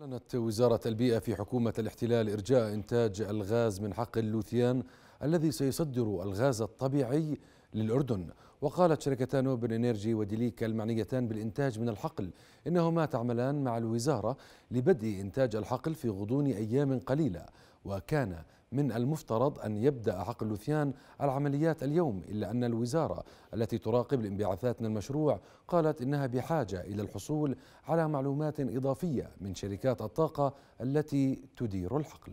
أعلنت وزارة البيئة في حكومة الاحتلال إرجاء إنتاج الغاز من حق اللوثيان الذي سيصدر الغاز الطبيعي للأردن وقالت شركتا نوبل انرجي وديليك المعنيتان بالإنتاج من الحقل إنهما تعملان مع الوزارة لبدء إنتاج الحقل في غضون أيام قليلة وكان من المفترض أن يبدأ حقل لوثيان العمليات اليوم إلا أن الوزارة التي تراقب الانبعاثات من المشروع قالت إنها بحاجة إلى الحصول على معلومات إضافية من شركات الطاقة التي تدير الحقل